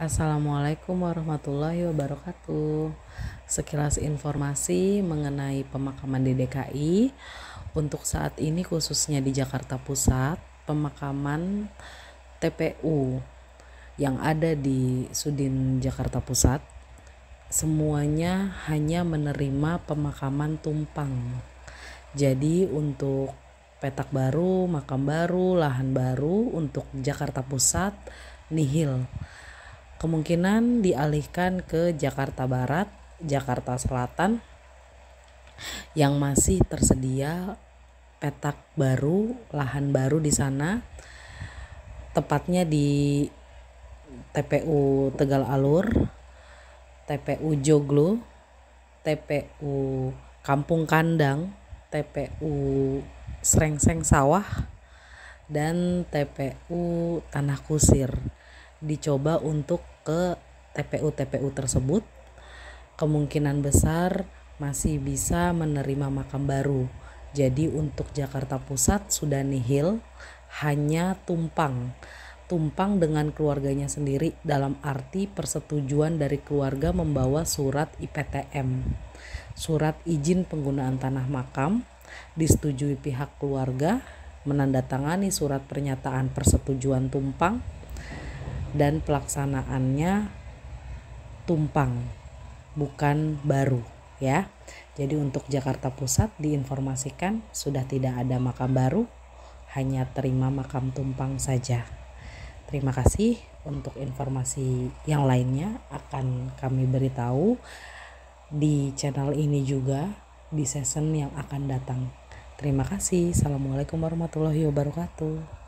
Assalamualaikum warahmatullahi wabarakatuh. Sekilas informasi mengenai pemakaman di DKI untuk saat ini khususnya di Jakarta Pusat, pemakaman TPU yang ada di Sudin Jakarta Pusat semuanya hanya menerima pemakaman tumpang. Jadi untuk petak baru, makam baru, lahan baru untuk Jakarta Pusat nihil kemungkinan dialihkan ke Jakarta Barat, Jakarta Selatan yang masih tersedia petak baru, lahan baru di sana. Tepatnya di TPU Tegal Alur, TPU Joglo, TPU Kampung Kandang, TPU Srengseng Sawah, dan TPU Tanah Kusir dicoba untuk ke TPU-TPU tersebut kemungkinan besar masih bisa menerima makam baru. Jadi untuk Jakarta Pusat sudah nihil, hanya tumpang. Tumpang dengan keluarganya sendiri dalam arti persetujuan dari keluarga membawa surat IPTM. Surat izin penggunaan tanah makam disetujui pihak keluarga, menandatangani surat pernyataan persetujuan tumpang dan pelaksanaannya tumpang bukan baru ya. Jadi untuk Jakarta Pusat diinformasikan sudah tidak ada makam baru, hanya terima makam tumpang saja. Terima kasih untuk informasi yang lainnya akan kami beritahu di channel ini juga di season yang akan datang. Terima kasih. Assalamualaikum warahmatullahi wabarakatuh.